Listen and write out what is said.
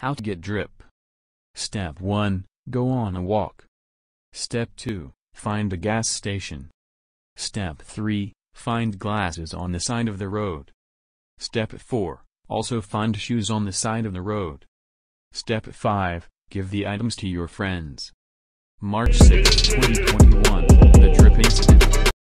How to get drip. Step 1, go on a walk. Step 2, find a gas station. Step 3, find glasses on the side of the road. Step 4, also find shoes on the side of the road. Step 5, give the items to your friends. March 6, 2020.